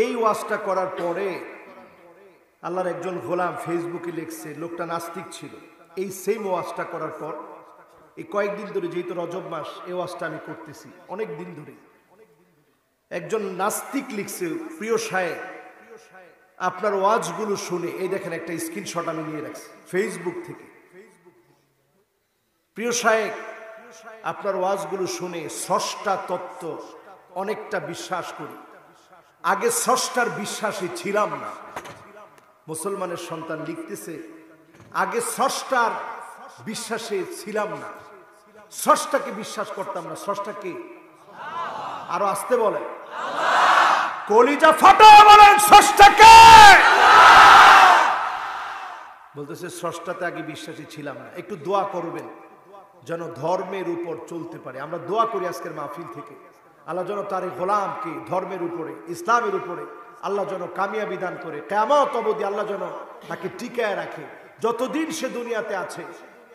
এই ওয়াজটা করার পরে আল্লাহর একজন গোলাম ফেসবুকে লিখছে লোকটা নাস্তিক ছিল এই সেম ওয়াজটা করার পর এই কয়েকদিন ধরে যেহেতু রজব মাস এই ওয়াজটা আমি করতেছি অনেক দিন ধরে একজন নাস্তিক লিখছে প্রিয় সাহেব আপনার ওয়াজগুলো শুনে এই দেখেন একটা স্ক্রিনশট আমি নিয়ে রাখছি ফেসবুক থেকে প্রিয় সাহেব আপনার ওয়াজগুলো শুনে স্রষ্টা তত্ত্ব অনেকটা বিশ্বাস করি আগে স্রষ্টার বিশ্বাসী ছিলাম না মুসলমানের সন্তান লিখতেছে আগে স্রষ্টার বিশ্বাসে ছিলাম না স্রষ্টাকে বিশ্বাস করতাম না স্রষ্টাকে আরো আসতে বলে কলিজা ফাটা বলেন স্রষ্টাকে বলতেছে স্রষ্টাতে আগে বিশ্বাসী ছিলাম না একটু দোয়া করবেন যেন ধর্মের উপর চলতে পারে আমরা দোয়া করি আজকের মাহফিল থেকে আল্লাহ যেন তার এই গোলামকে ধর্মের উপরে ইসলামের উপরে আল্লাহ যেন কামিয়াবি দান করে কেমত অবধি আল্লাহ যেন তাকে টিকায় রাখে যতদিন সে দুনিয়াতে আছে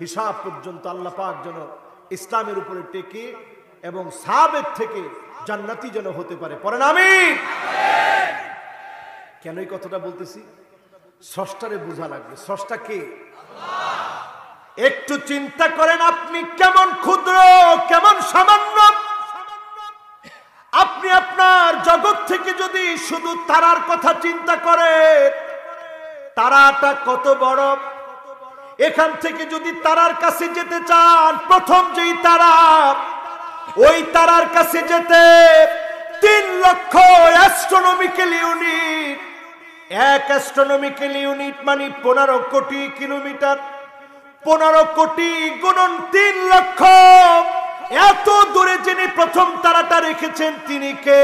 হিসাব পর্যন্ত আল্লাহ পাক যেন ইসলামের উপরে টেকে এবং সাবের থেকে জান্নাতি যেন হতে পারে পরে আমি কেন এই কথাটা বলতেছি স্রষ্টারে বোঝা লাগবে স্রষ্টা কে একটু চিন্তা করেন আপনি কেমন ক্ষুদ্র কেমন সামান্য আপনি আপনার জগৎ থেকে যদি শুধু তারার কথা চিন্তা করেন তারাটা কত বড় এখান থেকে যদি তারার কাছে যেতে চান প্রথম যেই তারা ওই তারার কাছে যেতে তিন লক্ষ অ্যাস্ট্রোনমিক্যাল ইউনিট এক অ্যাস্ট্রোনমিক্যাল ইউনিট মানে পনেরো কোটি কিলোমিটার পনেরো কোটি গুণন তিন লক্ষ যিনি প্রথম তারাটা রেখেছেন তিনি কে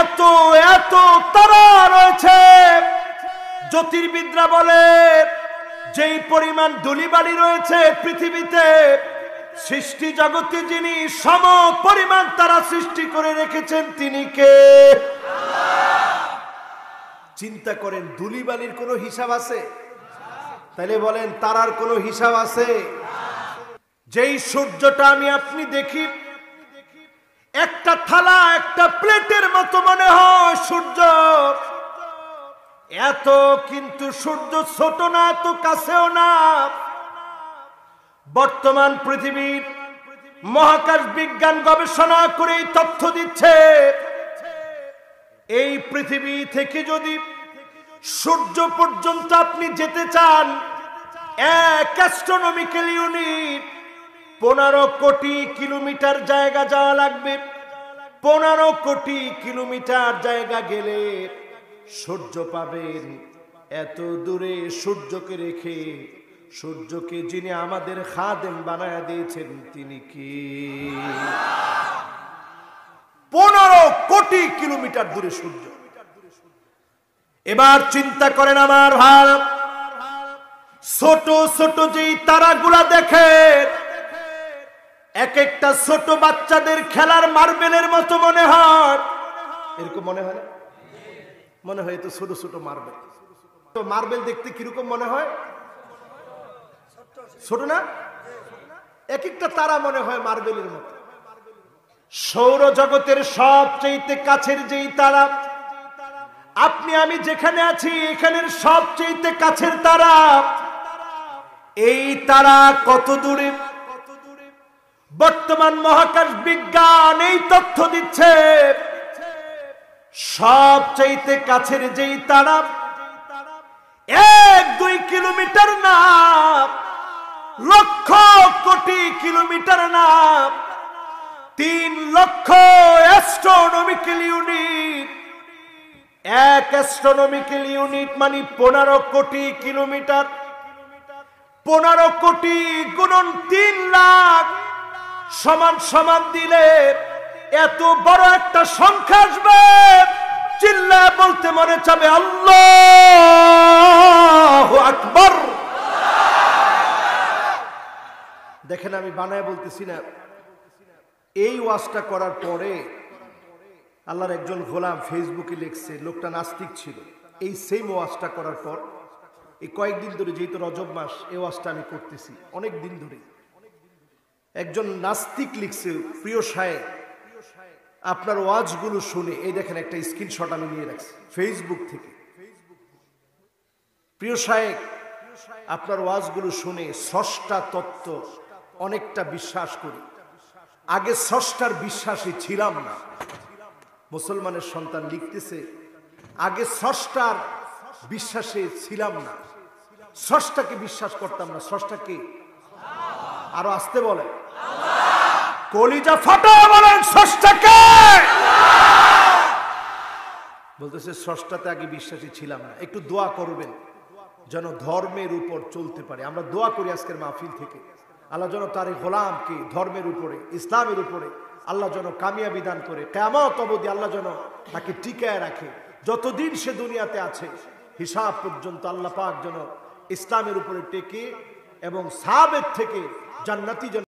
এত এত তারা রয়েছে জ্যোতির্বিদরা বলে যেই পরিমাণ ধুলিবালি রয়েছে পৃথিবীতে সৃষ্টি জগতে যিনি সম পরিমাণ তারা সৃষ্টি করে রেখেছেন তিনি কে চিন্তা করেন দুলিবালির কোনো হিসাব আছে তাহলে বলেন তারার কোনো হিসাব আছে যেই সূর্যটা আমি আপনি দেখি একটা থালা একটা প্লেটের মতো মনে হয় সূর্য এত কিন্তু সূর্য ছোট না এত কাছেও না বর্তমান পৃথিবীর মহাকাশ বিজ্ঞান গবেষণা করে তথ্য দিচ্ছে এই পৃথিবী থেকে যদি সূর্য পর্যন্ত আপনি যেতে চান এক অ্যাস্ট্রোনমিক্যাল ইউনিট পনেরো কোটি কিলোমিটার জায়গা যাওয়া লাগবে পনেরো কোটি কিলোমিটার জায়গা গেলে সূর্য পাবেন এত দূরে সূর্যকে রেখে সূর্যকে যিনি আমাদের খাদেম বানায় দিয়েছেন তিনি কি পনেরো কোটি কিলোমিটার দূরে সূর্য এবার চিন্তা করেন আমার ভার ছোট ছোট যেই তারাগুলা দেখে এক একটা ছোট বাচ্চাদের খেলার মার্বেলের মতো মনে হয় এরকম মনে হয় না মনে হয় তো ছোট ছোট মার্বেল তো মার্বেল দেখতে কিরকম মনে হয় ছোট না এক একটা তারা মনে হয় মার্বেলের মতো সৌরজগতের সবচেয়ে কাছের যেই তারা আপনি আমি যেখানে আছি এখানের সবচেয়ে কাছের তারা এই তারা কত দূরে বর্তমান মহাকাশ বিজ্ঞান এই তথ্য দিচ্ছে সবচাইতে কাছের যেই তারা এক দুই কিলোমিটার না লক্ষ কোটি কিলোমিটার না তিন লক্ষ অ্যাস্ট্রোনমিক্যাল ইউনিট এক অ্যাস্ট্রোনমিক্যাল ইউনিট মানে পনেরো কোটি কিলোমিটার পনেরো কোটি গুণন তিন লাখ সমান সমান দিলে এত বড় একটা সংখ্যা আসবে চিল্লা বলতে মনে চাবে আল্লাহ দেখেন আমি বানায় বলতেছি না এই ওয়াজটা করার পরে আল্লাহর একজন গোলাম ফেসবুকে লিখছে লোকটা নাস্তিক ছিল এই সেম ওয়াজটা করার পর এই কয়েকদিন ধরে যেহেতু রজব মাস এই ওয়াজটা আমি করতেছি অনেক দিন ধরে একজন নাস্তিক লিখছে প্রিয় সাহেব আপনার ওয়াজগুলো শুনে এই দেখেন একটা স্ক্রিনশট আমি নিয়ে রাখছি ফেসবুক থেকে প্রিয় সাহেব আপনার ওয়াজগুলো শুনে স্রষ্টা তত্ত্ব অনেকটা বিশ্বাস করি আগে স্রষ্টার বিশ্বাসী ছিলাম না মুসলমানের সন্তান লিখতেছে আগে স্রষ্টার বিশ্বাসে ছিলাম না স্রষ্টাকে বিশ্বাস করতাম না স্রষ্টাকে আরো আসতে বলে কলিজা ফাটা বলেন স্রষ্টাকে বলতেছে স্রষ্টাতে আগে বিশ্বাসী ছিলাম না একটু দোয়া করবেন যেন ধর্মের উপর চলতে পারে আমরা দোয়া করি আজকের মাহফিল থেকে আল্লাহ যেন তার এই গোলামকে ধর্মের উপরে ইসলামের উপরে আল্লাহ যেন কামিয়াবি দান করে কেমত অবধি আল্লাহ যেন তাকে টিকায় রাখে যতদিন সে দুনিয়াতে আছে হিসাব পর্যন্ত আল্লাহ পাক যেন ইসলামের উপরে টেকে এবং সাবের থেকে জান্নাতি যেন